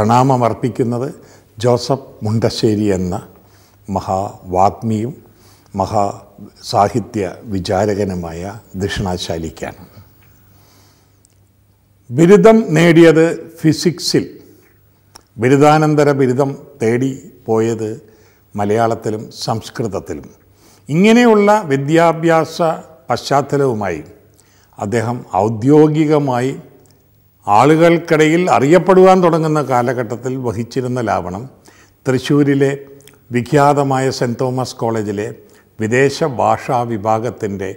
പ്രണാമമർപ്പിക്കുന്നത് Joseph Mundassery എന്ന മഹാവാഗ്മിയും മഹാ സാഹിത്യ വിചാരകനുമായ ദക്ഷിണാശാലിക്കാണ് ബിരുദം നേടിയത് ഫിസിക്സിൽ ബിരുദാനന്തര ബിരുദം തേടി പോയത് മലയാളത്തിലും സംസ്കൃതത്തിലും ഇങ്ങനെയുള്ള വിദ്യാഭ്യാസ പശ്ചാത്തലവുമായി അദ്ദേഹം ഔദ്യോഗികമായി ആളുകൾക്കിടയിൽ അറിയപ്പെടുവാൻ തുടങ്ങുന്ന കാലഘട്ടത്തിൽ വഹിച്ചിരുന്ന ലാവണം തൃശ്ശൂരിലെ വിഖ്യാതമായ സെൻറ് തോമസ് കോളേജിലെ വിദേശ ഭാഷാ വിഭാഗത്തിൻ്റെ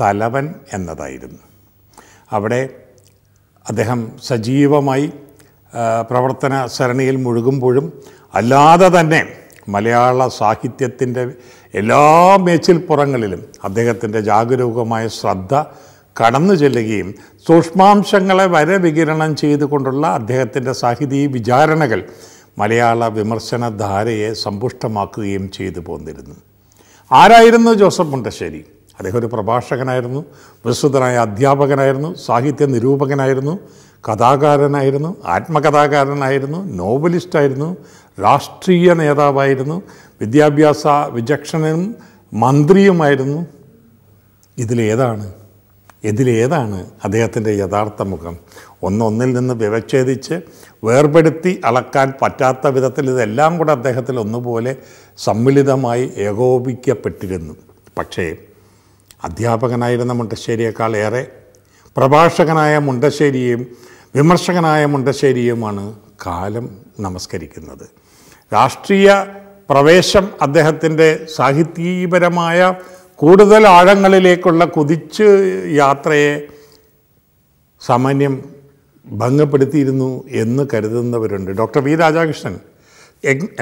തലവൻ എന്നതായിരുന്നു അവിടെ അദ്ദേഹം സജീവമായി പ്രവർത്തന സരണിയിൽ മുഴുകുമ്പോഴും അല്ലാതെ തന്നെ മലയാള സാഹിത്യത്തിൻ്റെ എല്ലാ മേച്ചിൽപ്പുറങ്ങളിലും അദ്ദേഹത്തിൻ്റെ ജാഗരൂകമായ ശ്രദ്ധ കടന്നു ചെല്ലുകയും സൂക്ഷ്മാംശങ്ങളെ വരെ വികിരണം ചെയ്തുകൊണ്ടുള്ള അദ്ദേഹത്തിൻ്റെ സാഹിതി വിചാരണകൾ മലയാള ധാരയെ സമ്പുഷ്ടമാക്കുകയും ചെയ്തു പോന്നിരുന്നു ആരായിരുന്നു ജോസഫ് മുണ്ടശ്ശേരി അദ്ദേഹം ഒരു പ്രഭാഷകനായിരുന്നു വിസ്തൃതനായ അധ്യാപകനായിരുന്നു സാഹിത്യ നിരൂപകനായിരുന്നു കഥാകാരനായിരുന്നു ആത്മകഥാകാരനായിരുന്നു നോവലിസ്റ്റായിരുന്നു രാഷ്ട്രീയ നേതാവായിരുന്നു വിദ്യാഭ്യാസ വിചക്ഷണനും മന്ത്രിയുമായിരുന്നു ഇതിലേതാണ് ഇതിലേതാണ് അദ്ദേഹത്തിൻ്റെ യഥാർത്ഥ മുഖം ഒന്നൊന്നിൽ നിന്ന് വ്യവച്ഛേദിച്ച് വേർപെടുത്തി അളക്കാൻ പറ്റാത്ത വിധത്തിൽ ഇതെല്ലാം കൂടെ അദ്ദേഹത്തിൽ ഒന്നുപോലെ സമ്മിളിതമായി ഏകോപിക്കപ്പെട്ടിരുന്നു പക്ഷേ അധ്യാപകനായിരുന്ന മുണ്ടശ്ശേരിയേക്കാൾ ഏറെ പ്രഭാഷകനായ മുണ്ടശ്ശേരിയും വിമർശകനായ മുണ്ടശ്ശേരിയുമാണ് കാലം നമസ്കരിക്കുന്നത് രാഷ്ട്രീയ പ്രവേശം അദ്ദേഹത്തിൻ്റെ സാഹിത്യീപരമായ കൂടുതൽ ആഴങ്ങളിലേക്കുള്ള കുതിച്ച് യാത്രയെ സാമാന്യം ഭംഗപ്പെടുത്തിയിരുന്നു എന്ന് കരുതുന്നവരുണ്ട് doctor V Rajakrishnan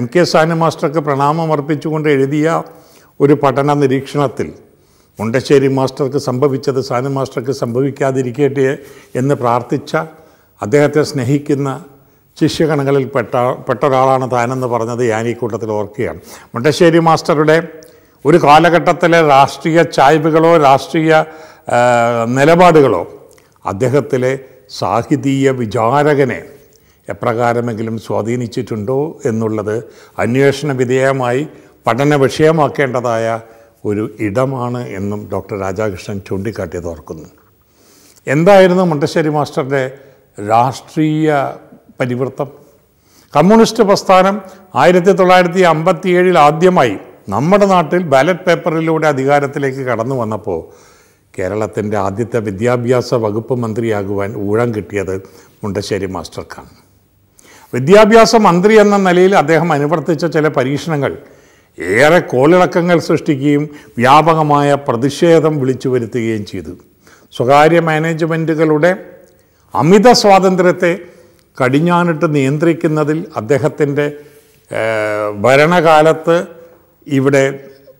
N K Sanu മാസ്റ്റർക്ക് പ്രണാമം അർപ്പിച്ചുകൊണ്ട് എഴുതിയ ഒരു പഠന നിരീക്ഷണത്തിൽ മുണ്ടശ്ശേരി മാസ്റ്റർക്ക് സംഭവിച്ചത് സാനു മാസ്റ്റർക്ക് സംഭവിക്കാതിരിക്കട്ടെ എന്ന് പ്രാർത്ഥിച്ച അദ്ദേഹത്തെ സ്നേഹിക്കുന്ന ശിഷ്യഗണങ്ങളിൽ പെട്ട പെട്ട ഒരാളാണ് താനെന്ന് പറഞ്ഞത് ഞാൻ ഈ കൂട്ടത്തിൽ ഓർക്കുകയാണ് മുണ്ടശ്ശേരി മാസ്റ്ററുടെ ഒരു കാലഘട്ടത്തിലെ രാഷ്ട്രീയ ചായ്വുകളോ രാഷ്ട്രീയ നിലപാടുകളോ അദ്ദേഹത്തിലെ സാഹിതീയ വിചാരകനെ എപ്രകാരമെങ്കിലും സ്വാധീനിച്ചിട്ടുണ്ടോ എന്നുള്ളത് അന്വേഷണ വിധേയമായി പഠന വിഷയമാക്കേണ്ടതായ ഒരു ഇടമാണ് എന്നും ഡോക്ടർ രാജാകൃഷ്ണൻ ചൂണ്ടിക്കാട്ടിയത് ഓർക്കുന്നു എന്തായിരുന്നു മുണ്ടശ്ശേരി മാസ്റ്ററുടെ രാഷ്ട്രീയ പരിവൃത്തം കമ്മ്യൂണിസ്റ്റ് പ്രസ്ഥാനം ആയിരത്തി തൊള്ളായിരത്തി അമ്പത്തിയേഴിൽ ആദ്യമായി നമ്മുടെ നാട്ടിൽ ബാലറ്റ് പേപ്പറിലൂടെ അധികാരത്തിലേക്ക് കടന്നു വന്നപ്പോൾ കേരളത്തിൻ്റെ ആദ്യത്തെ വിദ്യാഭ്യാസ വകുപ്പ് മന്ത്രിയാകുവാൻ ഊഴം കിട്ടിയത് മുണ്ടശ്ശേരി മാസ്റ്റർക്കാണ് വിദ്യാഭ്യാസ മന്ത്രി എന്ന നിലയിൽ അദ്ദേഹം അനുവർത്തിച്ച ചില പരീക്ഷണങ്ങൾ ഏറെ കോളിളക്കങ്ങൾ സൃഷ്ടിക്കുകയും വ്യാപകമായ പ്രതിഷേധം വിളിച്ചു വരുത്തുകയും ചെയ്തു സ്വകാര്യ മാനേജ്മെൻറ്റുകളുടെ അമിത സ്വാതന്ത്ര്യത്തെ കടിഞ്ഞാനിട്ട് നിയന്ത്രിക്കുന്നതിൽ അദ്ദേഹത്തിൻ്റെ ഭരണകാലത്ത് ഇവിടെ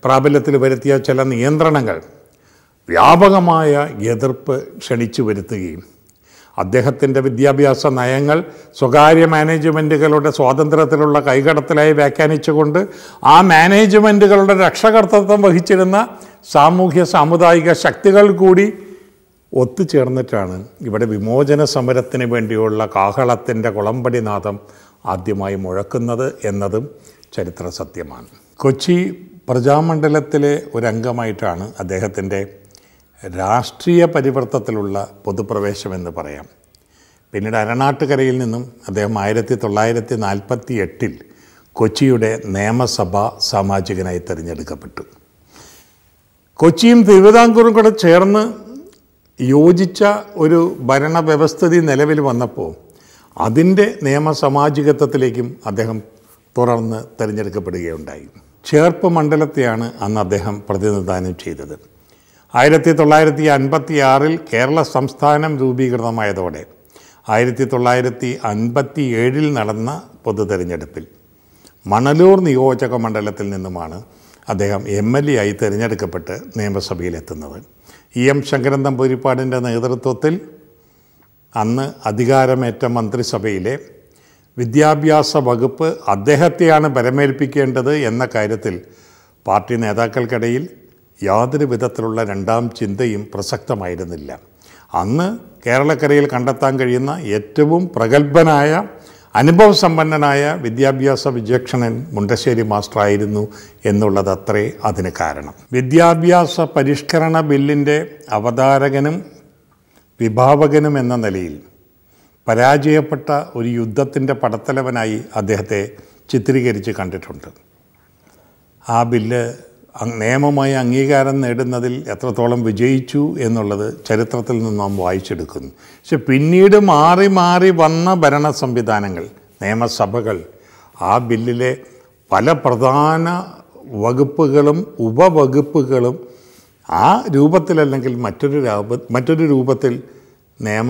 പ്രാബല്യത്തിൽ വരുത്തിയ ചില നിയന്ത്രണങ്ങൾ വ്യാപകമായ എതിർപ്പ് ക്ഷണിച്ചു വരുത്തുകയും അദ്ദേഹത്തിൻ്റെ വിദ്യാഭ്യാസ നയങ്ങൾ സ്വകാര്യ മാനേജ്മെൻറ്റുകളുടെ സ്വാതന്ത്ര്യത്തിലുള്ള കൈകടത്തലായി വ്യാഖ്യാനിച്ചുകൊണ്ട് ആ മാനേജ്മെൻറ്റുകളുടെ രക്ഷകർത്തൃത്വം വഹിച്ചിരുന്ന സാമൂഹ്യ സാമുദായിക ശക്തികൾ കൂടി ഒത്തുചേർന്നിട്ടാണ് ഇവിടെ വിമോചന സമരത്തിന് വേണ്ടിയുള്ള കാഹളത്തിൻ്റെ കുളമ്പടിനാഥം ആദ്യമായി മുഴക്കുന്നത് എന്നതും ചരിത്ര സത്യമാണ് കൊച്ചി പ്രജാമണ്ഡലത്തിലെ ഒരംഗമായിട്ടാണ് അദ്ദേഹത്തിൻ്റെ രാഷ്ട്രീയ പരിവർത്തത്തിലുള്ള പൊതുപ്രവേശമെന്ന് പറയാം പിന്നീട് അരണാട്ടുകരയിൽ നിന്നും അദ്ദേഹം ആയിരത്തി തൊള്ളായിരത്തി നാൽപ്പത്തി എട്ടിൽ കൊച്ചിയുടെ നിയമസഭാ സാമാജികനായി തിരഞ്ഞെടുക്കപ്പെട്ടു കൊച്ചിയും തിരുവിതാംകൂറും കൂടെ ചേർന്ന് യോജിച്ച ഒരു ഭരണവ്യവസ്ഥിതി നിലവിൽ വന്നപ്പോൾ അതിൻ്റെ നിയമസമാജികത്വത്തിലേക്കും അദ്ദേഹം തുടർന്ന് തിരഞ്ഞെടുക്കപ്പെടുകയുണ്ടായി ചേർപ്പ് മണ്ഡലത്തെയാണ് അന്ന് അദ്ദേഹം പ്രതിനിധാനം ചെയ്തത് ആയിരത്തി തൊള്ളായിരത്തി അൻപത്തി ആറിൽ കേരള സംസ്ഥാനം രൂപീകൃതമായതോടെ ആയിരത്തി തൊള്ളായിരത്തി അൻപത്തി ഏഴിൽ നടന്ന പൊതു തെരഞ്ഞെടുപ്പിൽ മണലൂർ നിയോജക മണ്ഡലത്തിൽ നിന്നുമാണ് അദ്ദേഹം എം എൽ എ ആയി തിരഞ്ഞെടുക്കപ്പെട്ട് നിയമസഭയിലെത്തുന്നത് ഇ എം ശങ്കരൻ തമ്പൂരിപ്പാടിൻ്റെ നേതൃത്വത്തിൽ അന്ന് അധികാരമേറ്റ മന്ത്രിസഭയിലെ വിദ്യാഭ്യാസ വകുപ്പ് അദ്ദേഹത്തെയാണ് പരമേൽപ്പിക്കേണ്ടത് എന്ന കാര്യത്തിൽ പാർട്ടി നേതാക്കൾക്കിടയിൽ യാതൊരു വിധത്തിലുള്ള രണ്ടാം ചിന്തയും പ്രസക്തമായിരുന്നില്ല അന്ന് കേരളക്കരയിൽ കണ്ടെത്താൻ കഴിയുന്ന ഏറ്റവും പ്രഗത്ഭനായ അനുഭവസമ്പന്നനായ വിദ്യാഭ്യാസ വിചക്ഷണൻ മുണ്ടശ്ശേരി മാസ്റ്ററായിരുന്നു എന്നുള്ളത് അത്രേ അതിന് കാരണം വിദ്യാഭ്യാസ പരിഷ്കരണ ബില്ലിൻ്റെ അവതാരകനും വിഭാവകനും എന്ന നിലയിൽ പരാജയപ്പെട്ട ഒരു യുദ്ധത്തിൻ്റെ പടത്തലവനായി അദ്ദേഹത്തെ ചിത്രീകരിച്ച് കണ്ടിട്ടുണ്ട് ആ ബില്ല് നിയമമായി അംഗീകാരം നേടുന്നതിൽ എത്രത്തോളം വിജയിച്ചു എന്നുള്ളത് ചരിത്രത്തിൽ നിന്ന് നാം വായിച്ചെടുക്കുന്നു പക്ഷെ പിന്നീട് മാറി മാറി വന്ന ഭരണ സംവിധാനങ്ങൾ നിയമസഭകൾ ആ ബില്ലിലെ പല പ്രധാന വകുപ്പുകളും ഉപവകുപ്പുകളും ആ രൂപത്തിലല്ലെങ്കിൽ മറ്റൊരു മറ്റൊരു രൂപത്തിൽ നിയമ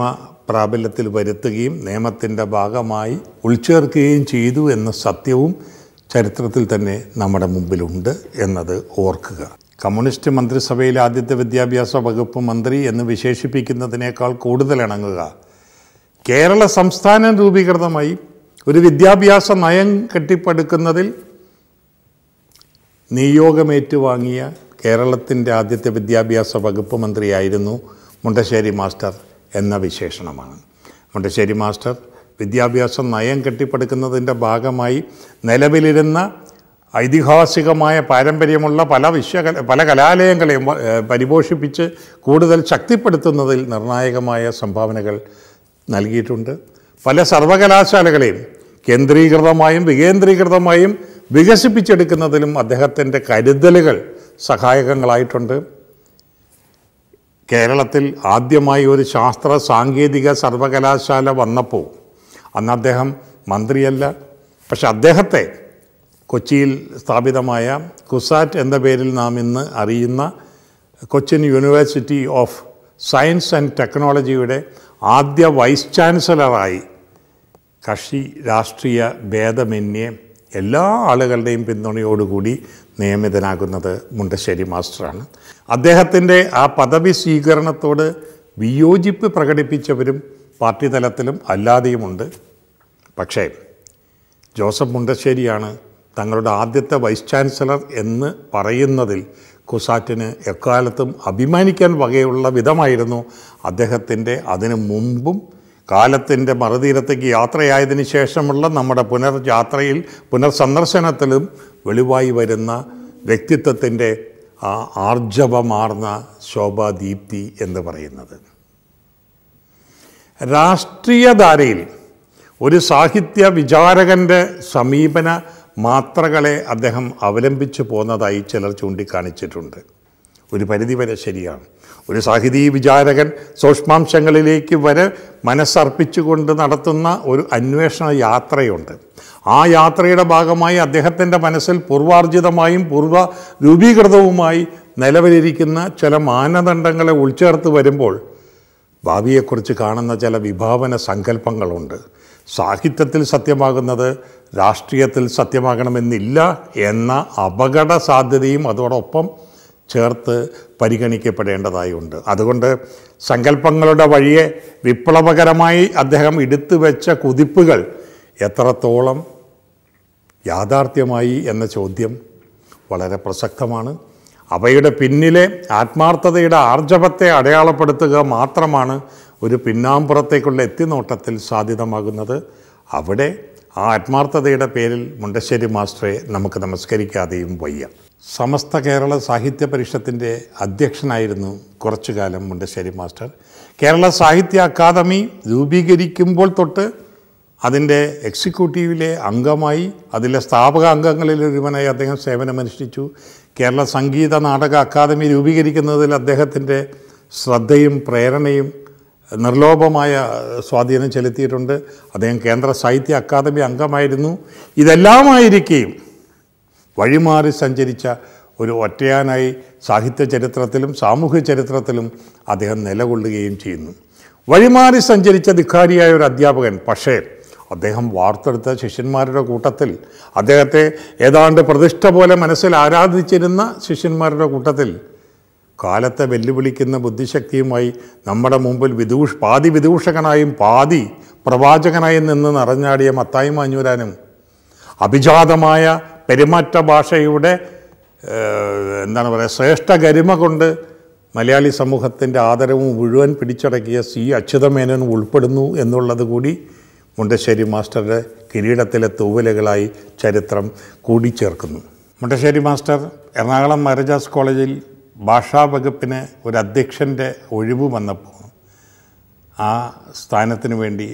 പ്രാബല്യത്തിൽ വരുത്തുകയും നിയമത്തിൻ്റെ ഭാഗമായി ഉൾച്ചേർക്കുകയും ചെയ്തു എന്ന സത്യവും ചരിത്രത്തിൽ തന്നെ നമ്മുടെ മുമ്പിലുണ്ട് എന്നത് ഓർക്കുക കമ്മ്യൂണിസ്റ്റ് മന്ത്രിസഭയിലെ ആദ്യത്തെ വിദ്യാഭ്യാസ വകുപ്പ് മന്ത്രി എന്ന് വിശേഷിപ്പിക്കുന്നതിനേക്കാൾ കൂടുതൽ ഇണങ്ങുക കേരള സംസ്ഥാനം രൂപീകൃതമായി ഒരു വിദ്യാഭ്യാസ നയം കെട്ടിപ്പടുക്കുന്നതിൽ നിയോഗമേറ്റുവാങ്ങിയ കേരളത്തിൻ്റെ ആദ്യത്തെ വിദ്യാഭ്യാസ വകുപ്പ് മന്ത്രിയായിരുന്നു മുണ്ടശ്ശേരി മാസ്റ്റർ എന്ന വിശേഷണമാണ് മുണ്ടശ്ശേരി മാസ്റ്റർ വിദ്യാഭ്യാസ നയം കെട്ടിപ്പടുക്കുന്നതിൻ്റെ ഭാഗമായി നിലവിലിരുന്ന ഐതിഹാസികമായ പാരമ്പര്യമുള്ള പല വിശ്വകല പല കലാലയങ്ങളെയും പരിപോഷിപ്പിച്ച് കൂടുതൽ ശക്തിപ്പെടുത്തുന്നതിൽ നിർണായകമായ സംഭാവനകൾ നൽകിയിട്ടുണ്ട് പല സർവകലാശാലകളെയും കേന്ദ്രീകൃതമായും വികേന്ദ്രീകൃതമായും വികസിപ്പിച്ചെടുക്കുന്നതിലും അദ്ദേഹത്തിൻ്റെ കരുതലുകൾ സഹായകങ്ങളായിട്ടുണ്ട് കേരളത്തിൽ ആദ്യമായി ഒരു ശാസ്ത്ര സാങ്കേതിക സർവകലാശാല വന്നപ്പോൾ അന്ന് അദ്ദേഹം മന്ത്രിയല്ല പക്ഷെ അദ്ദേഹത്തെ കൊച്ചിയിൽ സ്ഥാപിതമായ കുസാറ്റ് എന്ന പേരിൽ നാം ഇന്ന് അറിയുന്ന Cochin university of science and ടെക്നോളജിയുടെ ആദ്യ വൈസ് ചാൻസലറായി കക്ഷി രാഷ്ട്രീയ ഭേദമന്യേ എല്ലാ ആളുകളുടെയും പിന്തുണയോടുകൂടി നിയമിതനാകുന്നത് മുണ്ടശ്ശേരി മാസ്റ്ററാണ് അദ്ദേഹത്തിൻ്റെ ആ പദവി സ്വീകരണത്തോട് വിയോജിപ്പ് പ്രകടിപ്പിച്ചവരും പാർട്ടി തലത്തിലും അല്ലാതെയുമുണ്ട് പക്ഷേ ജോസഫ് മുണ്ടശ്ശേരിയാണ് തങ്ങളുടെ ആദ്യത്തെ വൈസ് ചാൻസലർ എന്ന് പറയുന്നതിൽ കുസാറ്റിന് എക്കാലത്തും അഭിമാനിക്കാൻ വകയുള്ള വിധമായിരുന്നു അദ്ദേഹത്തിൻ്റെ അതിനു മുമ്പും കാലത്തിൻ്റെ മറുതീരത്തേക്ക് യാത്രയായതിനു ശേഷമുള്ള നമ്മുടെ പുനർയാത്രയിൽ പുനർസന്ദർശനത്തിലും വെളിവായി വരുന്ന വ്യക്തിത്വത്തിൻ്റെ ആ ആർജവമാർന്ന ശോഭാദീപ്തി എന്ന് പറയുന്നത് രാഷ്ട്രീയധാരയിൽ ഒരു സാഹിത്യ വിചാരകൻ്റെ സമീപന മാത്രകളെ അദ്ദേഹം അവലംബിച്ച് പോന്നതായി ചിലർ ചൂണ്ടിക്കാണിച്ചിട്ടുണ്ട് ഒരു പരിധിവരെ ശരിയാണ് ഒരു സാഹിതീ വിചാരകൻ സൂക്ഷ്മാംശങ്ങളിലേക്ക് വരെ മനസ്സർപ്പിച്ചുകൊണ്ട് നടത്തുന്ന ഒരു അന്വേഷണ യാത്രയുണ്ട് ആ യാത്രയുടെ ഭാഗമായി അദ്ദേഹത്തിൻ്റെ മനസ്സിൽ പൂർവാർജിതമായും പൂർവ്വ രൂപീകൃതവുമായി നിലവിലിരിക്കുന്ന ചില മാനദണ്ഡങ്ങളെ ഉൾച്ചേർത്ത് വരുമ്പോൾ ഭാവിയെക്കുറിച്ച് കാണുന്ന ചില വിഭാവന സങ്കല്പങ്ങളുണ്ട് സാഹിത്യത്തിൽ സത്യമാകുന്നത് രാഷ്ട്രീയത്തിൽ സത്യമാകണമെന്നില്ല എന്ന അപകട സാധ്യതയും അതോടൊപ്പം ചേർത്ത് പരിഗണിക്കപ്പെടേണ്ടതായുണ്ട് അതുകൊണ്ട് സങ്കല്പങ്ങളുടെ വഴിയെ വിപ്ലവകരമായി അദ്ദേഹം എടുത്തു വെച്ച കുതിപ്പുകൾ എത്രത്തോളം യാഥാർത്ഥ്യമായി എന്ന ചോദ്യം വളരെ പ്രസക്തമാണ് അവയുടെ പിന്നിലെ ആത്മാർത്ഥതയുടെ ആർജവത്തെ അടയാളപ്പെടുത്തുക മാത്രമാണ് ഒരു പിന്നാമ്പുറത്തേക്കുള്ള എത്തിനോട്ടത്തിൽ സാധ്യതമാകുന്നത് അവിടെ ആ ആത്മാർത്ഥതയുടെ പേരിൽ മുണ്ടശ്ശേരി മാസ്റ്ററെ നമുക്ക് നമസ്കരിക്കാതെയും വയ്യ സമസ്ത കേരള സാഹിത്യ പരിഷത്തിൻ്റെ അധ്യക്ഷനായിരുന്നു കുറച്ചു കാലം മുണ്ടശ്ശേരി മാസ്റ്റർ കേരള സാഹിത്യ അക്കാദമി രൂപീകരിക്കുമ്പോൾ തൊട്ട് അതിൻ്റെ എക്സിക്യൂട്ടീവിലെ അംഗമായി അതിലെ സ്ഥാപക അംഗങ്ങളിൽ ഒരുവനായി അദ്ദേഹം സേവനമനുഷ്ഠിച്ചു കേരള സംഗീത നാടക അക്കാദമി രൂപീകരിക്കുന്നതിൽ അദ്ദേഹത്തിൻ്റെ ശ്രദ്ധയും പ്രേരണയും നിർലോഭമായ സ്വാധീനം ചെലുത്തിയിട്ടുണ്ട് അദ്ദേഹം കേന്ദ്ര സാഹിത്യ അക്കാദമി അംഗമായിരുന്നു ഇതെല്ലാമായിരിക്കുകയും വഴിമാറി സഞ്ചരിച്ച ഒരു ഒറ്റയാനായി സാഹിത്യ ചരിത്രത്തിലും സാമൂഹ്യ ചരിത്രത്തിലും അദ്ദേഹം നിലകൊള്ളുകയും ചെയ്യുന്നു വഴിമാറി സഞ്ചരിച്ച ധിക്കാരിയായ ഒരു അധ്യാപകൻ പക്ഷേ അദ്ദേഹം വാർത്തെടുത്ത ശിഷ്യന്മാരുടെ കൂട്ടത്തിൽ അദ്ദേഹത്തെ ഏതാണ്ട് പ്രതിഷ്ഠ പോലെ മനസ്സിൽ ആരാധിച്ചിരുന്ന ശിഷ്യന്മാരുടെ കൂട്ടത്തിൽ കാലത്തെ വെല്ലുവിളിക്കുന്ന ബുദ്ധിശക്തിയുമായി നമ്മുടെ മുമ്പിൽ വിദൂഷ് പാതി വിദൂഷകനായും പാതി പ്രവാചകനായും നിന്ന് നിറഞ്ഞാടിയ മത്തായി മാഞ്ഞൂരാനും അഭിജാതമായ പെരുമാറ്റ ഭാഷയുടെ എന്താണ് പറയുക ശ്രേഷ്ഠ ഗരിമ കൊണ്ട് മലയാളി സമൂഹത്തിൻ്റെ ആദരവ് മുഴുവൻ പിടിച്ചടക്കിയ സി അച്യുതമേനൻ ഉൾപ്പെടുന്നു എന്നുള്ളത് കൂടി മുണ്ടശ്ശേരി മാസ്റ്ററുടെ കിരീടത്തിലെ തൂവലുകളായി ചരിത്രം കൂടിച്ചേർക്കുന്നു മുണ്ടശ്ശേരി മാസ്റ്റർ എറണാകുളം മഹാരാജാസ് കോളേജിൽ ഭാഷാ വകുപ്പിന് ഒരു അധ്യക്ഷൻ്റെ ഒഴിവ് വന്നപ്പോൾ ആ സ്ഥാനത്തിന് വേണ്ടി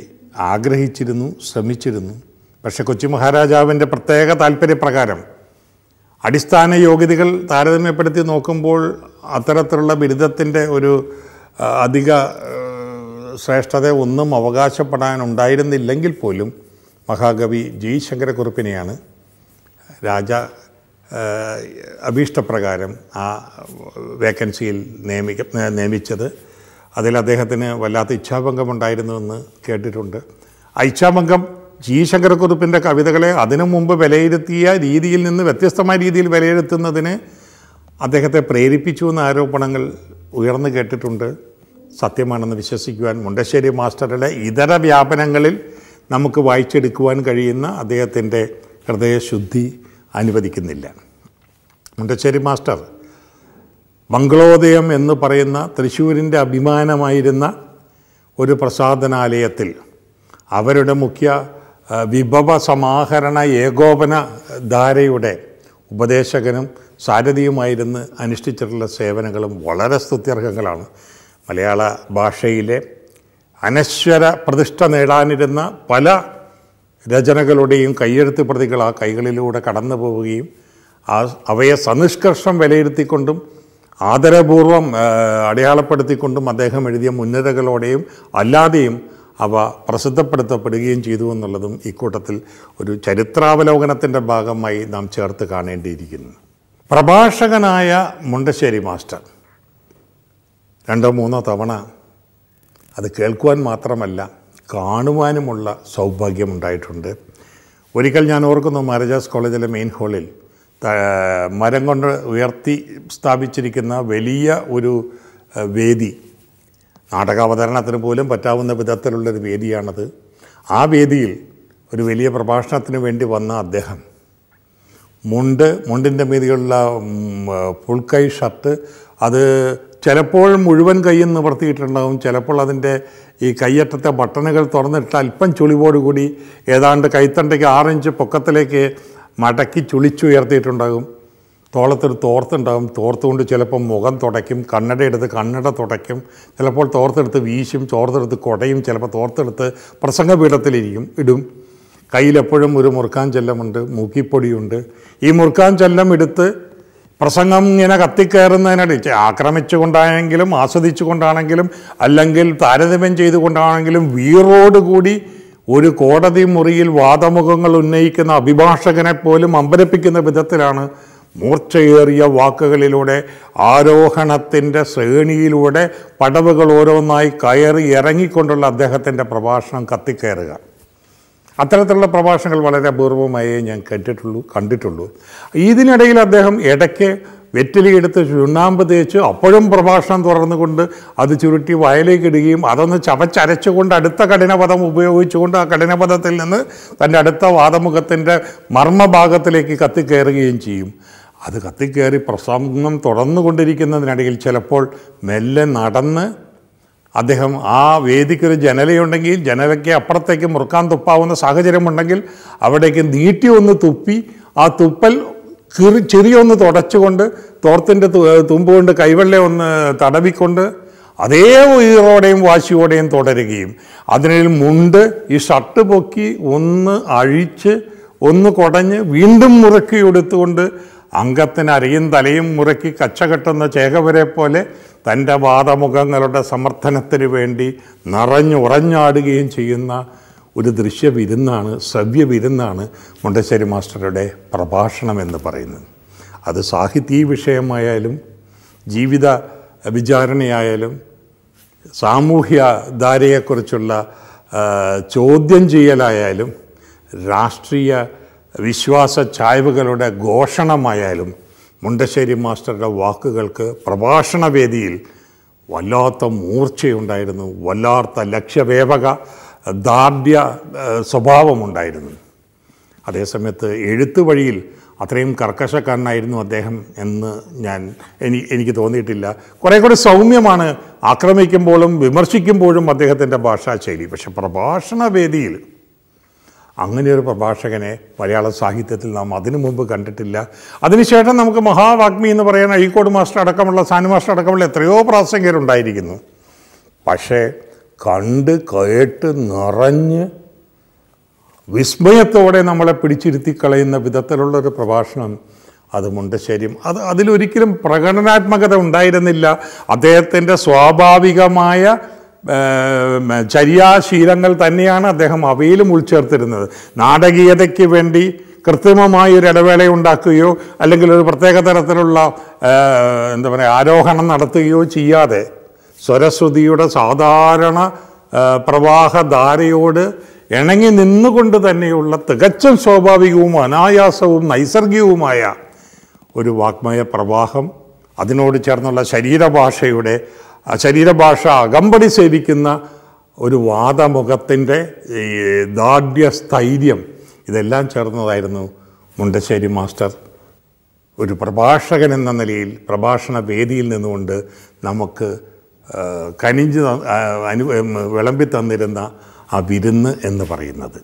ആഗ്രഹിച്ചിരുന്നു ശ്രമിച്ചിരുന്നു പക്ഷേ കൊച്ചി മഹാരാജാവിൻ്റെ പ്രത്യേക താല്പര്യപ്രകാരം അടിസ്ഥാന യോഗ്യതകൾ താരതമ്യപ്പെടുത്തി നോക്കുമ്പോൾ അത്തരത്തിലുള്ള ബിരുദത്തിൻ്റെ ഒരു അധിക ശ്രേഷ്ഠത ഒന്നും അവകാശപ്പെടാനുണ്ടായിരുന്നില്ലെങ്കിൽ പോലും മഹാകവി ജി ശങ്കരക്കുറുപ്പിനെയാണ് രാജ അഭീഷ്ടപ്രകാരം ആ വേക്കൻസിയിൽ നിയമിക്ക നിയമിച്ചത് അതിൽ അദ്ദേഹത്തിന് വല്ലാത്ത എന്ന് കേട്ടിട്ടുണ്ട് ആ ഇച്ഛാഭംഗം ജി ശങ്കരക്കുറുപ്പിൻ്റെ കവിതകളെ അതിനു മുമ്പ് വിലയിരുത്തിയ രീതിയിൽ നിന്ന് വ്യത്യസ്തമായ രീതിയിൽ വിലയിരുത്തുന്നതിന് അദ്ദേഹത്തെ പ്രേരിപ്പിച്ചു എന്ന ആരോപണങ്ങൾ ഉയർന്നു കേട്ടിട്ടുണ്ട് സത്യമാണെന്ന് വിശ്വസിക്കുവാൻ മുണ്ടശ്ശേരി മാസ്റ്ററുടെ ഇതര വ്യാപനങ്ങളിൽ നമുക്ക് വായിച്ചെടുക്കുവാൻ കഴിയുന്ന അദ്ദേഹത്തിൻ്റെ ഹൃദയശുദ്ധി അനുവദിക്കുന്നില്ല മുണ്ടശ്ശേരി മാസ്റ്റർ മംഗളോദയം എന്ന് പറയുന്ന തൃശ്ശൂരിൻ്റെ അഭിമാനമായിരുന്ന ഒരു പ്രസാദനാലയത്തിൽ അവരുടെ മുഖ്യ വിഭവ സമാഹരണ ഏകോപന ധാരയുടെ ഉപദേശകനും സാരഥിയുമായിരുന്ന് അനുഷ്ഠിച്ചിട്ടുള്ള സേവനങ്ങളും വളരെ സ്തുത്യർഹങ്ങളാണ് മലയാള ഭാഷയിലെ അനശ്വര പ്രതിഷ്ഠ നേടാനിരുന്ന പല രചനകളുടെയും കയ്യെഴുത്ത് പ്രതികൾ ആ കൈകളിലൂടെ കടന്നു പോവുകയും ആ അവയെ സനിഷ്കർഷം വിലയിരുത്തിക്കൊണ്ടും ആദരപൂർവം അടയാളപ്പെടുത്തിക്കൊണ്ടും അദ്ദേഹം എഴുതിയ മുന്നതകളോടെയും അല്ലാതെയും അവ പ്രസിദ്ധപ്പെടുത്തപ്പെടുകയും ചെയ്തു എന്നുള്ളതും ഇക്കൂട്ടത്തിൽ ഒരു ചരിത്രാവലോകനത്തിൻ്റെ ഭാഗമായി നാം ചേർത്ത് കാണേണ്ടിയിരിക്കുന്നു പ്രഭാഷകനായ മുണ്ടശ്ശേരി മാസ്റ്റർ രണ്ടോ മൂന്നോ തവണ അത് കേൾക്കുവാൻ മാത്രമല്ല കാണുവാനുമുള്ള സൗഭാഗ്യമുണ്ടായിട്ടുണ്ട് ഒരിക്കൽ ഞാൻ ഓർക്കുന്നു മഹാരാജാസ് കോളേജിലെ മെയിൻ ഹാളിൽ മരം കൊണ്ട് ഉയർത്തി സ്ഥാപിച്ചിരിക്കുന്ന വലിയ ഒരു വേദി നാടകാവതരണത്തിന് പോലും പറ്റാവുന്ന വിധത്തിലുള്ളൊരു വേദിയാണത് ആ വേദിയിൽ ഒരു വലിയ പ്രഭാഷണത്തിന് വേണ്ടി വന്ന അദ്ദേഹം മുണ്ട് മുണ്ടിൻ്റെ മീതിയുള്ള ഫുൾക്കൈ ഷർട്ട് അത് ചിലപ്പോൾ മുഴുവൻ കൈയും നിവർത്തിയിട്ടുണ്ടാകും ചിലപ്പോൾ അതിൻ്റെ ഈ കൈയറ്റത്തെ ബട്ടണുകൾ തുറന്നിട്ട് അല്പം ചുളിവോടുകൂടി ഏതാണ്ട് കൈത്തണ്ടയ്ക്ക് ആറിഞ്ച് പൊക്കത്തിലേക്ക് മടക്കി ചുളിച്ചുയർത്തിയിട്ടുണ്ടാകും തോളത്തൊരു തോർത്തുണ്ടാകും തോർത്തുകൊണ്ട് ചിലപ്പോൾ മുഖം തുടയ്ക്കും കണ്ണട എടുത്ത് കണ്ണട തുടയ്ക്കും ചിലപ്പോൾ തോർത്തെടുത്ത് വീശും തോർത്തെടുത്ത് കൊടയും ചിലപ്പോൾ തോർത്തെടുത്ത് പ്രസംഗപീഠത്തിലിരിക്കും ഇടും കയ്യിലെപ്പോഴും ഒരു മുറുക്കാൻ ചെല്ലമുണ്ട് മൂക്കിപ്പൊടിയുണ്ട് ഈ മുറുക്കാൻ ചെല്ലം എടുത്ത് പ്രസംഗം ഇങ്ങനെ കത്തിക്കയറുന്നതിനടിച്ച് ആക്രമിച്ചുകൊണ്ടാണെങ്കിലും ആസ്വദിച്ചുകൊണ്ടാണെങ്കിലും അല്ലെങ്കിൽ താരതമ്യം ചെയ്തുകൊണ്ടാണെങ്കിലും വീറോടുകൂടി ഒരു കോടതി മുറിയിൽ വാദമുഖങ്ങൾ ഉന്നയിക്കുന്ന അഭിഭാഷകനെ പോലും അമ്പരപ്പിക്കുന്ന വിധത്തിലാണ് മൂർച്ചയേറിയ വാക്കുകളിലൂടെ ആരോഹണത്തിൻ്റെ ശ്രേണിയിലൂടെ പടവുകൾ ഓരോന്നായി കയറി ഇറങ്ങിക്കൊണ്ടുള്ള അദ്ദേഹത്തിൻ്റെ പ്രഭാഷണം കത്തിക്കയറുക അത്തരത്തിലുള്ള പ്രഭാഷണങ്ങൾ വളരെ അപൂർവമായേ ഞാൻ കേട്ടിട്ടുള്ളൂ കണ്ടിട്ടുള്ളൂ ഇതിനിടയിൽ അദ്ദേഹം ഇടയ്ക്ക് വെറ്റിലയെടുത്ത് ചുണ്ണാമ്പ് തേച്ച് അപ്പോഴും പ്രഭാഷണം തുറന്നുകൊണ്ട് അത് ചുരുട്ടി ഇടുകയും അതൊന്ന് ചവച്ചരച്ചുകൊണ്ട് അടുത്ത കഠിനപദം ഉപയോഗിച്ചുകൊണ്ട് ആ കഠിനപദത്തിൽ നിന്ന് തൻ്റെ അടുത്ത വാദമുഖത്തിൻ്റെ മർമ്മഭാഗത്തിലേക്ക് കത്തിക്കയറുകയും ചെയ്യും അത് കത്തിക്കയറി പ്രസംഗം തുടർന്നുകൊണ്ടിരിക്കുന്നതിനിടയിൽ ചിലപ്പോൾ മെല്ലെ നടന്ന് അദ്ദേഹം ആ വേദിക്കൊരു ജനലയുണ്ടെങ്കിൽ ജനലയ്ക്ക് അപ്പുറത്തേക്ക് മുറുക്കാൻ തുപ്പാവുന്ന സാഹചര്യമുണ്ടെങ്കിൽ അവിടേക്ക് നീട്ടി ഒന്ന് തുപ്പി ആ തുപ്പൽ കീറി ചെറിയൊന്ന് തുടച്ചുകൊണ്ട് തോർത്തിൻ്റെ തുമ്പുകൊണ്ട് കൈവെള്ള ഒന്ന് തടവിക്കൊണ്ട് അതേ ഉയരോടെയും വാശിയോടെയും തുടരുകയും അതിനിൽ മുണ്ട് ഈ ഷർട്ട് പൊക്കി ഒന്ന് അഴിച്ച് ഒന്ന് കുടഞ്ഞ് വീണ്ടും മുറുക്കി എടുത്തുകൊണ്ട് അംഗത്തിന് അരയും തലയും മുറുക്കി കച്ചകെട്ടുന്ന ചേകവരെ പോലെ തൻ്റെ വാദമുഖങ്ങളുടെ സമർത്ഥനത്തിന് വേണ്ടി നിറഞ്ഞുറഞ്ഞാടുകയും ചെയ്യുന്ന ഒരു സവ്യ വിരുന്നാണ് മുണ്ടശ്ശേരി മാസ്റ്ററുടെ പ്രഭാഷണം എന്ന് പറയുന്നത് അത് സാഹിത്യ വിഷയമായാലും ജീവിത വിചാരണയായാലും സാമൂഹ്യ ധാരയെക്കുറിച്ചുള്ള ചോദ്യം ചെയ്യലായാലും രാഷ്ട്രീയ വിശ്വാസ ചായ്വുകളുടെ ഘോഷണമായാലും മുണ്ടശ്ശേരി മാസ്റ്ററുടെ വാക്കുകൾക്ക് പ്രഭാഷണവേദിയിൽ വല്ലാത്ത മൂർച്ചയുണ്ടായിരുന്നു വല്ലാത്ത ലക്ഷ്യവേപക ദാർഢ്യ സ്വഭാവമുണ്ടായിരുന്നു അതേസമയത്ത് എഴുത്ത് വഴിയിൽ അത്രയും കർക്കശക്കാരനായിരുന്നു അദ്ദേഹം എന്ന് ഞാൻ എനി എനിക്ക് തോന്നിയിട്ടില്ല കുറേ കൂടി സൗമ്യമാണ് ആക്രമിക്കുമ്പോഴും വിമർശിക്കുമ്പോഴും അദ്ദേഹത്തിൻ്റെ ഭാഷാശൈലി പക്ഷെ പ്രഭാഷണ വേദിയിൽ അങ്ങനെ ഒരു പ്രഭാഷകനെ മലയാള സാഹിത്യത്തിൽ നാം അതിനു മുമ്പ് കണ്ടിട്ടില്ല അതിനുശേഷം നമുക്ക് മഹാവാഗ്മി എന്ന് പറയുന്ന അഴീക്കോട് മാസ്റ്റർ അടക്കമുള്ള സാനു മാസ്റ്റർ അടക്കമുള്ള എത്രയോ പ്രാസംഗികരുണ്ടായിരിക്കുന്നു പക്ഷേ കണ്ട് കേട്ട് നിറഞ്ഞ് വിസ്മയത്തോടെ നമ്മളെ പിടിച്ചിരുത്തി കളയുന്ന വിധത്തിലുള്ളൊരു പ്രഭാഷണം അത് മുണ്ടശ്ശേരിയും അത് അതിലൊരിക്കലും പ്രകടനാത്മകത ഉണ്ടായിരുന്നില്ല അദ്ദേഹത്തിൻ്റെ സ്വാഭാവികമായ ചര്യാശീലങ്ങൾ തന്നെയാണ് അദ്ദേഹം അവയിലും ഉൾച്ചേർത്തിരുന്നത് നാടകീയതയ്ക്ക് വേണ്ടി കൃത്രിമമായ ഒരു ഇടവേള ഉണ്ടാക്കുകയോ അല്ലെങ്കിൽ ഒരു പ്രത്യേക തരത്തിലുള്ള എന്താ പറയുക ആരോഹണം നടത്തുകയോ ചെയ്യാതെ സരസ്വതിയുടെ സാധാരണ പ്രവാഹധാരയോട് ഇണങ്ങി നിന്നുകൊണ്ട് തന്നെയുള്ള തികച്ചും സ്വാഭാവികവും അനായാസവും നൈസർഗികവുമായ ഒരു വാഗ്മയ പ്രവാഹം അതിനോട് ചേർന്നുള്ള ശരീരഭാഷയുടെ ശരീരഭാഷ അകമ്പടി സേവിക്കുന്ന ഒരു വാദമുഖത്തിൻ്റെ ഈ ദാഢ്യസ്ഥൈര്യം ഇതെല്ലാം ചേർന്നതായിരുന്നു മുണ്ടശ്ശേരി മാസ്റ്റർ ഒരു പ്രഭാഷകൻ എന്ന നിലയിൽ പ്രഭാഷണ വേദിയിൽ നിന്നുകൊണ്ട് നമുക്ക് കനിഞ്ച് അനു വിളമ്പി തന്നിരുന്ന ആ വിരുന്ന് എന്ന് പറയുന്നത്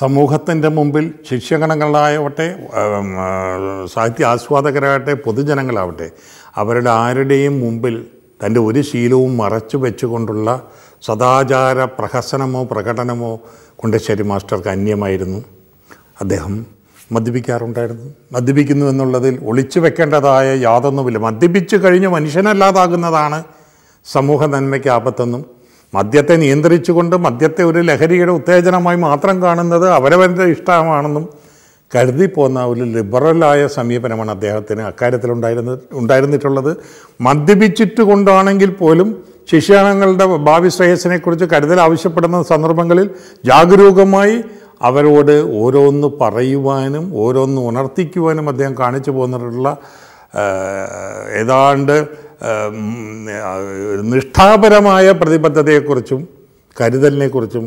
സമൂഹത്തിൻ്റെ മുമ്പിൽ ശിഷ്യഗണങ്ങളായവട്ടെ സാഹിത്യ ആസ്വാദകരാകട്ടെ പൊതുജനങ്ങളാവട്ടെ അവരുടെ ആരുടെയും മുമ്പിൽ തൻ്റെ ഒരു ശീലവും മറച്ചു വെച്ചുകൊണ്ടുള്ള സദാചാര പ്രഹസനമോ പ്രകടനമോ കുണ്ടശ്ശേരി മാസ്റ്റർക്ക് അന്യമായിരുന്നു അദ്ദേഹം മദ്യപിക്കാറുണ്ടായിരുന്നു മദ്യപിക്കുന്നു എന്നുള്ളതിൽ ഒളിച്ചു വെക്കേണ്ടതായ യാതൊന്നുമില്ല മദ്യപിച്ചു കഴിഞ്ഞ് മനുഷ്യനല്ലാതാകുന്നതാണ് സമൂഹ നന്മയ്ക്ക് ആപത്തെന്നും മദ്യത്തെ നിയന്ത്രിച്ചുകൊണ്ട് മദ്യത്തെ ഒരു ലഹരിയുടെ ഉത്തേജനമായി മാത്രം കാണുന്നത് അവരവരുടെ ഇഷ്ടമാണെന്നും കരുതിപ്പോന്ന ഒരു ലിബറലായ സമീപനമാണ് അദ്ദേഹത്തിന് അക്കാര്യത്തിലുണ്ടായിരുന്ന ഉണ്ടായിരുന്നിട്ടുള്ളത് മദ്യപിച്ചിട്ട് കൊണ്ടാണെങ്കിൽ പോലും ശിഷ്യാനങ്ങളുടെ ഭാവി ശ്രേയസിനെക്കുറിച്ച് കരുതൽ ആവശ്യപ്പെടുന്ന സന്ദർഭങ്ങളിൽ ജാഗരൂകമായി അവരോട് ഓരോന്ന് പറയുവാനും ഓരോന്ന് ഉണർത്തിക്കുവാനും അദ്ദേഹം കാണിച്ചു പോന്നിട്ടുള്ള ഏതാണ്ട് നിഷ്ഠാപരമായ പ്രതിബദ്ധതയെക്കുറിച്ചും കരുതലിനെക്കുറിച്ചും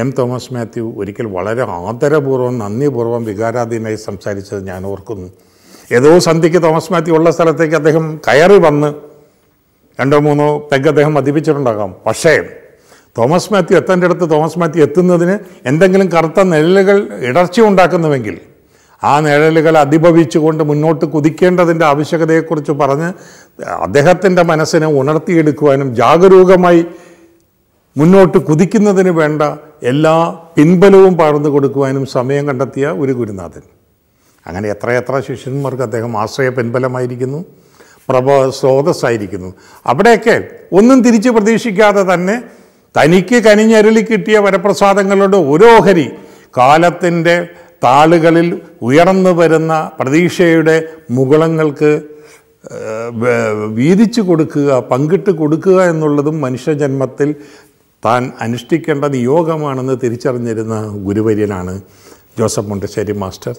എം തോമസ് മാത്യു ഒരിക്കൽ വളരെ ആദരപൂർവ്വം നന്ദിപൂർവ്വം വികാരാധീനായി സംസാരിച്ചത് ഞാൻ ഓർക്കുന്നു ഏതോ സന്ധിക്ക് തോമസ് മാത്യു ഉള്ള സ്ഥലത്തേക്ക് അദ്ദേഹം കയറി വന്ന് രണ്ടോ മൂന്നോ പെഗ് അദ്ദേഹം മതിപ്പിച്ചിട്ടുണ്ടാകാം പക്ഷേ തോമസ് മാത്യു എത്തേണ്ട അടുത്ത് തോമസ് മാത്യു എത്തുന്നതിന് എന്തെങ്കിലും കറുത്ത നെല്ലുകൾ ഇടർച്ച ഉണ്ടാക്കുന്നുവെങ്കിൽ ആ നിഴലുകൾ അതിഭവിച്ചുകൊണ്ട് മുന്നോട്ട് കുതിക്കേണ്ടതിൻ്റെ ആവശ്യകതയെക്കുറിച്ച് പറഞ്ഞ് അദ്ദേഹത്തിൻ്റെ മനസ്സിനെ ഉണർത്തിയെടുക്കുവാനും ജാഗരൂകമായി മുന്നോട്ട് കുതിക്കുന്നതിന് വേണ്ട എല്ലാ പിൻബലവും പകർന്നു കൊടുക്കുവാനും സമയം കണ്ടെത്തിയ ഒരു ഗുരുനാഥൻ അങ്ങനെ എത്രയെത്ര ശിഷ്യന്മാർക്ക് അദ്ദേഹം ആശ്രയ പിൻബലമായിരിക്കുന്നു പ്രഭ സ്രോതസ്സായിരിക്കുന്നു അവിടെയൊക്കെ ഒന്നും തിരിച്ച് പ്രതീക്ഷിക്കാതെ തന്നെ തനിക്ക് കനിഞ്ഞരുളി കിട്ടിയ വരപ്രസാദങ്ങളുടെ ഓരോഹരി കാലത്തിൻ്റെ താളുകളിൽ ഉയർന്നു വരുന്ന പ്രതീക്ഷയുടെ മുകുളങ്ങൾക്ക് വീതിച്ചു കൊടുക്കുക പങ്കിട്ട് കൊടുക്കുക എന്നുള്ളതും മനുഷ്യജന്മത്തിൽ താൻ അനുഷ്ഠിക്കേണ്ട നിയോഗമാണെന്ന് തിരിച്ചറിഞ്ഞിരുന്ന ഗുരുവര്യനാണ് ജോസഫ് മുണ്ടശ്ശേരി മാസ്റ്റർ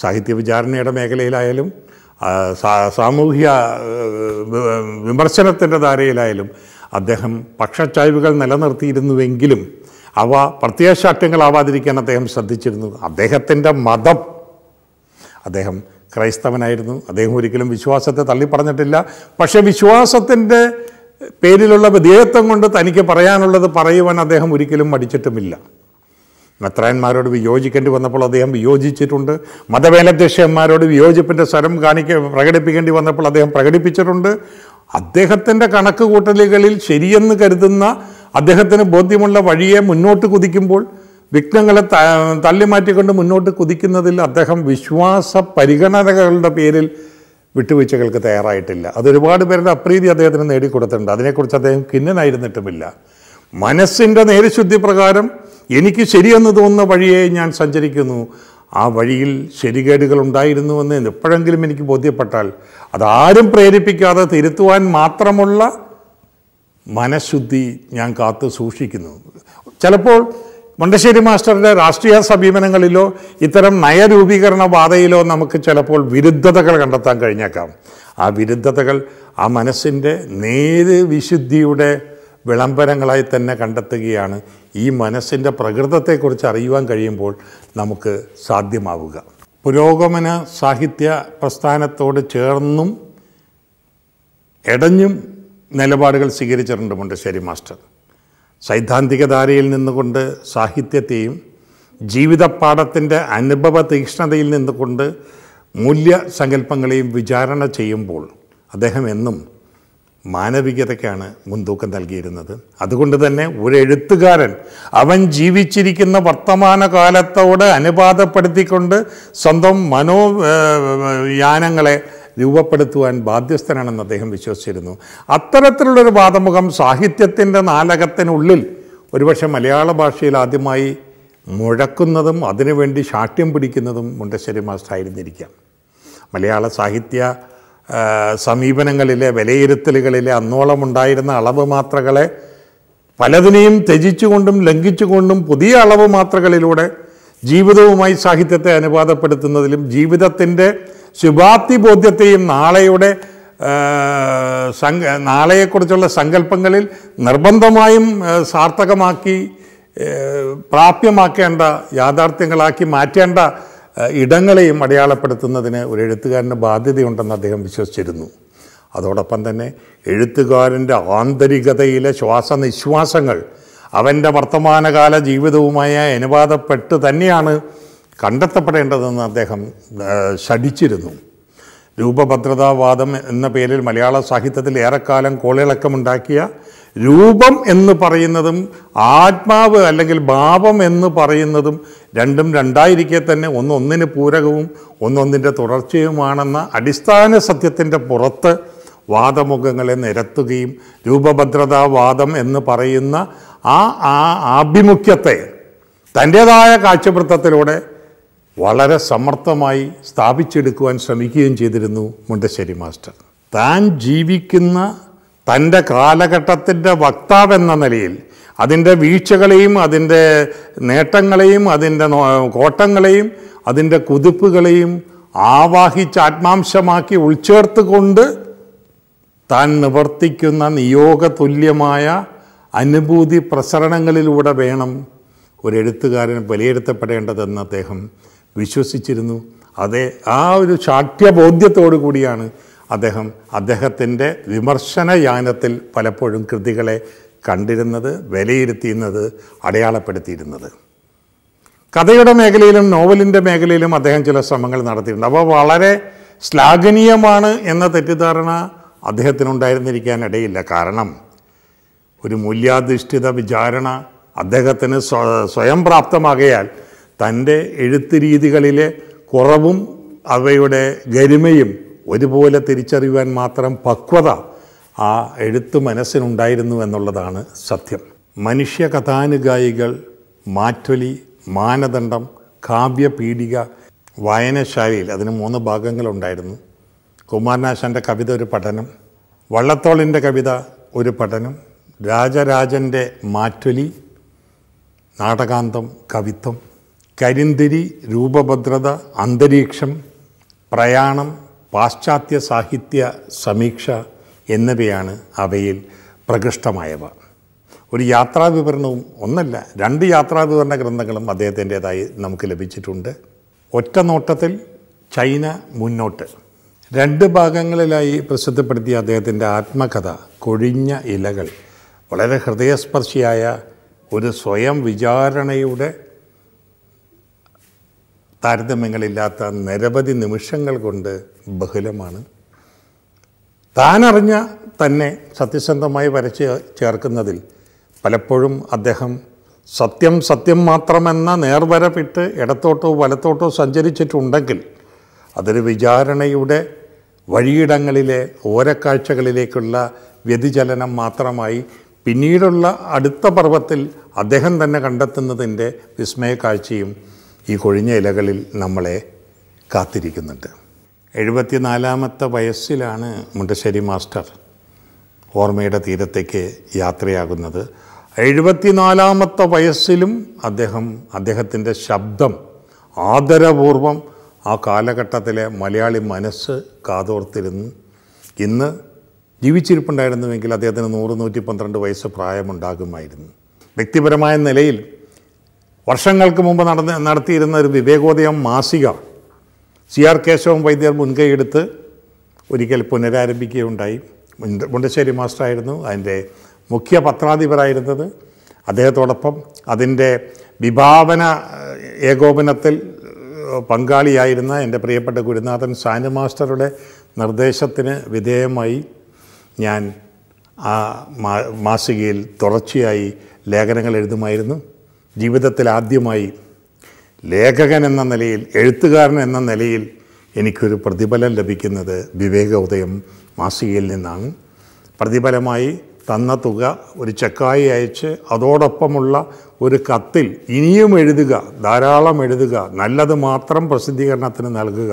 സാഹിത്യ വിചാരണയുടെ മേഖലയിലായാലും സാമൂഹ്യ വിമർശനത്തിൻ്റെ ധാരയിലായാലും അദ്ദേഹം പക്ഷച്ചായ്വുകൾ നിലനിർത്തിയിരുന്നുവെങ്കിലും അവ ആവാതിരിക്കാൻ അദ്ദേഹം ശ്രദ്ധിച്ചിരുന്നു അദ്ദേഹത്തിൻ്റെ മതം അദ്ദേഹം ക്രൈസ്തവനായിരുന്നു അദ്ദേഹം ഒരിക്കലും വിശ്വാസത്തെ തള്ളിപ്പറഞ്ഞിട്ടില്ല പക്ഷേ വിശ്വാസത്തിൻ്റെ പേരിലുള്ള വിധേയത്വം കൊണ്ട് തനിക്ക് പറയാനുള്ളത് പറയുവാൻ അദ്ദേഹം ഒരിക്കലും മടിച്ചിട്ടുമില്ല മെത്രായന്മാരോട് വിയോജിക്കേണ്ടി വന്നപ്പോൾ അദ്ദേഹം വിയോജിച്ചിട്ടുണ്ട് മതവേലധ്യക്ഷന്മാരോട് വിയോജിപ്പിൻ്റെ സ്വരം കാണിക്ക പ്രകടിപ്പിക്കേണ്ടി വന്നപ്പോൾ അദ്ദേഹം പ്രകടിപ്പിച്ചിട്ടുണ്ട് അദ്ദേഹത്തിൻ്റെ കണക്ക് കൂട്ടലുകളിൽ ശരിയെന്ന് കരുതുന്ന അദ്ദേഹത്തിന് ബോധ്യമുള്ള വഴിയെ മുന്നോട്ട് കുതിക്കുമ്പോൾ വിഘ്നങ്ങളെ തള്ളി മാറ്റിക്കൊണ്ട് മുന്നോട്ട് കുതിക്കുന്നതിൽ അദ്ദേഹം വിശ്വാസ പരിഗണനകളുടെ പേരിൽ വിട്ടുവീഴ്ചകൾക്ക് തയ്യാറായിട്ടില്ല അതൊരുപാട് പേരുടെ അപ്രീതി അദ്ദേഹത്തിന് നേടിക്കൊടുത്തിട്ടുണ്ട് അതിനെക്കുറിച്ച് അദ്ദേഹം കിന്നനായിരുന്നിട്ടുമില്ല മനസ്സിൻ്റെ നേരശുദ്ധി പ്രകാരം എനിക്ക് ശരിയെന്ന് തോന്നുന്ന വഴിയെ ഞാൻ സഞ്ചരിക്കുന്നു ആ വഴിയിൽ ശരികേടുകൾ ഉണ്ടായിരുന്നുവെന്ന് എപ്പോഴെങ്കിലും എനിക്ക് ബോധ്യപ്പെട്ടാൽ അതാരും പ്രേരിപ്പിക്കാതെ തിരുത്തുവാൻ മാത്രമുള്ള മനഃശുദ്ധി ഞാൻ കാത്തു സൂക്ഷിക്കുന്നു ചിലപ്പോൾ മുണ്ടശ്ശേരി മാസ്റ്ററുടെ രാഷ്ട്രീയ സമീപനങ്ങളിലോ ഇത്തരം പാതയിലോ നമുക്ക് ചിലപ്പോൾ വിരുദ്ധതകൾ കണ്ടെത്താൻ കഴിഞ്ഞേക്കാം ആ വിരുദ്ധതകൾ ആ മനസ്സിൻ്റെ നേര് വിശുദ്ധിയുടെ വിളംബരങ്ങളായി തന്നെ കണ്ടെത്തുകയാണ് ഈ മനസ്സിൻ്റെ പ്രകൃതത്തെക്കുറിച്ച് അറിയുവാൻ കഴിയുമ്പോൾ നമുക്ക് സാധ്യമാവുക പുരോഗമന സാഹിത്യ പ്രസ്ഥാനത്തോട് ചേർന്നും എടഞ്ഞും നിലപാടുകൾ സ്വീകരിച്ചിട്ടുണ്ട് മുണ്ടശ്ശേരി മാസ്റ്റർ സൈദ്ധാന്തിക ധാരയിൽ നിന്നുകൊണ്ട് സാഹിത്യത്തെയും ജീവിതപാഠത്തിൻ്റെ അനുഭവ തീക്ഷ്ണതയിൽ നിന്നുകൊണ്ട് മൂല്യ സങ്കല്പങ്ങളെയും വിചാരണ ചെയ്യുമ്പോൾ അദ്ദേഹം എന്നും മാനവികതയ്ക്കാണ് മുൻതൂക്കം നൽകിയിരുന്നത് അതുകൊണ്ട് തന്നെ ഒരു എഴുത്തുകാരൻ അവൻ ജീവിച്ചിരിക്കുന്ന വർത്തമാന കാലത്തോട് അനുപാതപ്പെടുത്തിക്കൊണ്ട് സ്വന്തം മനോയാനങ്ങളെ രൂപപ്പെടുത്തുവാൻ ബാധ്യസ്ഥനാണെന്ന് അദ്ദേഹം വിശ്വസിച്ചിരുന്നു അത്തരത്തിലുള്ളൊരു വാദമുഖം സാഹിത്യത്തിൻ്റെ നാലകത്തിനുള്ളിൽ ഒരുപക്ഷെ മലയാള ഭാഷയിൽ ആദ്യമായി മുഴക്കുന്നതും അതിനുവേണ്ടി ശാഠ്യം പിടിക്കുന്നതും മുണ്ടശ്ശേരി മാസ്റ്ററായിരുന്നിരിക്കാം മലയാള സാഹിത്യ സമീപനങ്ങളിലെ വിലയിരുത്തലുകളിലെ അന്നോളം ഉണ്ടായിരുന്ന അളവ് മാത്രകളെ പലതിനെയും ത്യജിച്ചുകൊണ്ടും ലംഘിച്ചുകൊണ്ടും പുതിയ അളവ് മാത്രകളിലൂടെ ജീവിതവുമായി സാഹിത്യത്തെ അനുവാദപ്പെടുത്തുന്നതിലും ജീവിതത്തിൻ്റെ ശുഭാപ്തി ബോധ്യത്തെയും നാളെയുടെ സങ്ക നാളെയെക്കുറിച്ചുള്ള സങ്കല്പങ്ങളിൽ നിർബന്ധമായും സാർത്ഥകമാക്കി പ്രാപ്യമാക്കേണ്ട യാഥാർത്ഥ്യങ്ങളാക്കി മാറ്റേണ്ട ഇടങ്ങളെയും അടയാളപ്പെടുത്തുന്നതിന് ഒരു എഴുത്തുകാരന് ബാധ്യതയുണ്ടെന്ന് അദ്ദേഹം വിശ്വസിച്ചിരുന്നു അതോടൊപ്പം തന്നെ എഴുത്തുകാരൻ്റെ ആന്തരികതയിലെ ശ്വാസനിശ്വാസങ്ങൾ അവൻ്റെ വർത്തമാനകാല ജീവിതവുമായി അനുവാദപ്പെട്ട് തന്നെയാണ് കണ്ടെത്തപ്പെടേണ്ടതെന്ന് അദ്ദേഹം ശഠിച്ചിരുന്നു രൂപഭദ്രതാവാദം എന്ന പേരിൽ മലയാള സാഹിത്യത്തിൽ ഏറെക്കാലം കോളിളക്കമുണ്ടാക്കിയ രൂപം എന്ന് പറയുന്നതും ആത്മാവ് അല്ലെങ്കിൽ ഭാവം എന്ന് പറയുന്നതും രണ്ടും രണ്ടായിരിക്കെ തന്നെ ഒന്നൊന്നിന് പൂരകവും ഒന്നൊന്നിൻ്റെ തുടർച്ചയുമാണെന്ന അടിസ്ഥാന സത്യത്തിൻ്റെ പുറത്ത് വാദമുഖങ്ങളെ നിരത്തുകയും രൂപഭദ്രതാവാദം എന്ന് പറയുന്ന ആ ആഭിമുഖ്യത്തെ തൻ്റേതായ കാഴ്ചവൃത്തത്തിലൂടെ വളരെ സമർത്ഥമായി സ്ഥാപിച്ചെടുക്കുവാൻ ശ്രമിക്കുകയും ചെയ്തിരുന്നു മുണ്ടശ്ശേരി മാസ്റ്റർ താൻ ജീവിക്കുന്ന തൻ്റെ കാലഘട്ടത്തിൻ്റെ വക്താവെന്ന നിലയിൽ അതിൻ്റെ വീഴ്ചകളെയും അതിൻ്റെ നേട്ടങ്ങളെയും അതിൻ്റെ കോട്ടങ്ങളെയും അതിൻ്റെ കുതിപ്പുകളെയും ആവാഹിച്ച് ആത്മാംശമാക്കി കൊണ്ട് താൻ നിവർത്തിക്കുന്ന നിയോഗതുല്യമായ അനുഭൂതി പ്രസരണങ്ങളിലൂടെ വേണം ഒരു എഴുത്തുകാരൻ വിലയിരുത്തപ്പെടേണ്ടതെന്ന് അദ്ദേഹം വിശ്വസിച്ചിരുന്നു അതേ ആ ഒരു ശാഠ്യബോധ്യത്തോടു കൂടിയാണ് അദ്ദേഹം അദ്ദേഹത്തിൻ്റെ വിമർശനയാനത്തിൽ പലപ്പോഴും കൃതികളെ കണ്ടിരുന്നത് വിലയിരുത്തിയിരുന്നത് അടയാളപ്പെടുത്തിയിരുന്നത് കഥയുടെ മേഖലയിലും നോവലിൻ്റെ മേഖലയിലും അദ്ദേഹം ചില ശ്രമങ്ങൾ നടത്തിയിട്ടുണ്ട് അപ്പോൾ വളരെ ശ്ലാഘനീയമാണ് എന്ന തെറ്റിദ്ധാരണ അദ്ദേഹത്തിനുണ്ടായിരുന്നിരിക്കാൻ ഇടയില്ല കാരണം ഒരു മൂല്യാധിഷ്ഠിത വിചാരണ അദ്ദേഹത്തിന് സ്വയം പ്രാപ്തമാകയാൽ തൻ്റെ എഴുത്ത് രീതികളിലെ കുറവും അവയുടെ ഗരിമയും ഒരുപോലെ തിരിച്ചറിയുവാൻ മാത്രം പക്വത ആ എഴുത്ത് മനസ്സിനുണ്ടായിരുന്നു എന്നുള്ളതാണ് സത്യം മനുഷ്യ കഥാനുഗായികൾ മാറ്റൊലി മാനദണ്ഡം കാവ്യപീഠിക വായനശാലയിൽ അതിന് മൂന്ന് ഭാഗങ്ങളുണ്ടായിരുന്നു കുമാരനാശാൻ്റെ കവിത ഒരു പഠനം വള്ളത്തോളിൻ്റെ കവിത ഒരു പഠനം രാജരാജൻ്റെ മാറ്റൊലി നാടകാന്തം കവിത്വം കരിന്തിരി രൂപഭദ്രത അന്തരീക്ഷം പ്രയാണം പാശ്ചാത്യ സാഹിത്യ സമീക്ഷ എന്നിവയാണ് അവയിൽ പ്രകൃഷ്ടമായവ ഒരു യാത്രാ വിവരണവും ഒന്നല്ല രണ്ട് യാത്രാ വിവരണ ഗ്രന്ഥങ്ങളും അദ്ദേഹത്തിൻ്റെതായി നമുക്ക് ലഭിച്ചിട്ടുണ്ട് ഒറ്റ നോട്ടത്തിൽ ചൈന മുന്നോട്ട് രണ്ട് ഭാഗങ്ങളിലായി പ്രസിദ്ധപ്പെടുത്തിയ അദ്ദേഹത്തിൻ്റെ ആത്മകഥ കൊഴിഞ്ഞ ഇലകൾ വളരെ ഹൃദയസ്പർശിയായ ഒരു സ്വയം വിചാരണയുടെ താരതമ്യങ്ങളില്ലാത്ത നിരവധി നിമിഷങ്ങൾ കൊണ്ട് ബഹുലമാണ് താനറിഞ്ഞ തന്നെ സത്യസന്ധമായി വരച്ച് ചേർക്കുന്നതിൽ പലപ്പോഴും അദ്ദേഹം സത്യം സത്യം മാത്രമെന്ന നേർവരപ്പിട്ട് ഇടത്തോട്ടോ വലത്തോട്ടോ സഞ്ചരിച്ചിട്ടുണ്ടെങ്കിൽ അതൊരു വിചാരണയുടെ വഴിയിടങ്ങളിലെ ഓരക്കാഴ്ചകളിലേക്കുള്ള വ്യതിചലനം മാത്രമായി പിന്നീടുള്ള അടുത്ത പർവ്വത്തിൽ അദ്ദേഹം തന്നെ കണ്ടെത്തുന്നതിൻ്റെ വിസ്മയ കാഴ്ചയും ഈ കൊഴിഞ്ഞ ഇലകളിൽ നമ്മളെ കാത്തിരിക്കുന്നുണ്ട് എഴുപത്തിനാലാമത്തെ വയസ്സിലാണ് മുണ്ടശ്ശേരി മാസ്റ്റർ ഓർമ്മയുടെ തീരത്തേക്ക് യാത്രയാകുന്നത് എഴുപത്തിനാലാമത്തെ വയസ്സിലും അദ്ദേഹം അദ്ദേഹത്തിൻ്റെ ശബ്ദം ആദരപൂർവം ആ കാലഘട്ടത്തിലെ മലയാളി മനസ്സ് കാതോർത്തിരുന്നു ഇന്ന് ജീവിച്ചിരിപ്പുണ്ടായിരുന്നുവെങ്കിൽ അദ്ദേഹത്തിന് നൂറ് നൂറ്റി പന്ത്രണ്ട് വയസ്സ് പ്രായമുണ്ടാകുമായിരുന്നു വ്യക്തിപരമായ നിലയിൽ വർഷങ്ങൾക്ക് മുമ്പ് നടന്ന് നടത്തിയിരുന്ന ഒരു വിവേകോദയം മാസിക സി ആർ കേശവം വൈദ്യർ മുൻകൈയെടുത്ത് ഒരിക്കൽ പുനരാരംഭിക്കുകയുണ്ടായി മുണ്ടശ്ശേരി മാസ്റ്ററായിരുന്നു അതിൻ്റെ മുഖ്യ പത്രാധിപരായിരുന്നത് അദ്ദേഹത്തോടൊപ്പം അതിൻ്റെ വിഭാവന ഏകോപനത്തിൽ പങ്കാളിയായിരുന്ന എൻ്റെ പ്രിയപ്പെട്ട ഗുരുനാഥൻ സാനു മാസ്റ്ററുടെ നിർദ്ദേശത്തിന് വിധേയമായി ഞാൻ ആ മാസികയിൽ തുടർച്ചയായി ലേഖനങ്ങൾ എഴുതുമായിരുന്നു ജീവിതത്തിൽ ആദ്യമായി ലേഖകൻ എന്ന നിലയിൽ എഴുത്തുകാരൻ എന്ന നിലയിൽ എനിക്കൊരു പ്രതിഫലം ലഭിക്കുന്നത് വിവേകോദയം മാസികയിൽ നിന്നാണ് പ്രതിഫലമായി തന്ന തുക ഒരു ചെക്കായി അയച്ച് അതോടൊപ്പമുള്ള ഒരു കത്തിൽ ഇനിയും എഴുതുക ധാരാളം എഴുതുക നല്ലത് മാത്രം പ്രസിദ്ധീകരണത്തിന് നൽകുക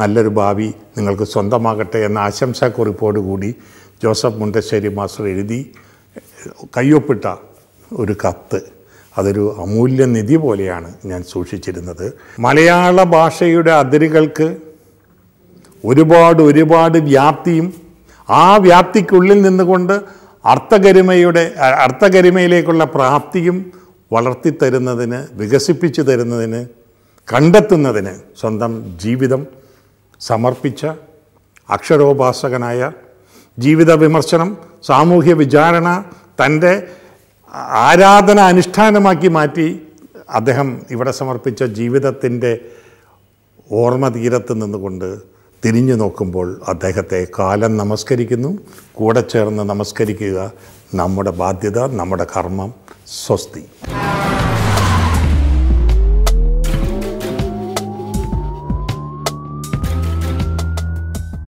നല്ലൊരു ഭാവി നിങ്ങൾക്ക് സ്വന്തമാകട്ടെ എന്ന ആശംസാക്കുറിപ്പോട് കൂടി ജോസഫ് മുണ്ടശ്ശേരി മാസ്റ്റർ എഴുതി കയ്യൊപ്പിട്ട ഒരു കത്ത് അതൊരു അമൂല്യ നിധി പോലെയാണ് ഞാൻ സൂക്ഷിച്ചിരുന്നത് മലയാള ഭാഷയുടെ അതിരുകൾക്ക് ഒരുപാട് ഒരുപാട് വ്യാപ്തിയും ആ വ്യാപ്തിക്കുള്ളിൽ നിന്നുകൊണ്ട് അർത്ഥഗരിമയുടെ അർത്ഥഗരിമയിലേക്കുള്ള പ്രാപ്തിയും വളർത്തിത്തരുന്നതിന് വികസിപ്പിച്ചു തരുന്നതിന് കണ്ടെത്തുന്നതിന് സ്വന്തം ജീവിതം സമർപ്പിച്ച അക്ഷരോപാസകനായ ജീവിത വിമർശനം സാമൂഹ്യ വിചാരണ തൻ്റെ ആരാധന അനുഷ്ഠാനമാക്കി മാറ്റി അദ്ദേഹം ഇവിടെ സമർപ്പിച്ച ജീവിതത്തിൻ്റെ ഓർമ്മ തീരത്ത് നിന്നുകൊണ്ട് തിരിഞ്ഞു നോക്കുമ്പോൾ അദ്ദേഹത്തെ കാലം നമസ്കരിക്കുന്നു കൂടെ ചേർന്ന് നമസ്കരിക്കുക നമ്മുടെ ബാധ്യത നമ്മുടെ കർമ്മം സ്വസ്തി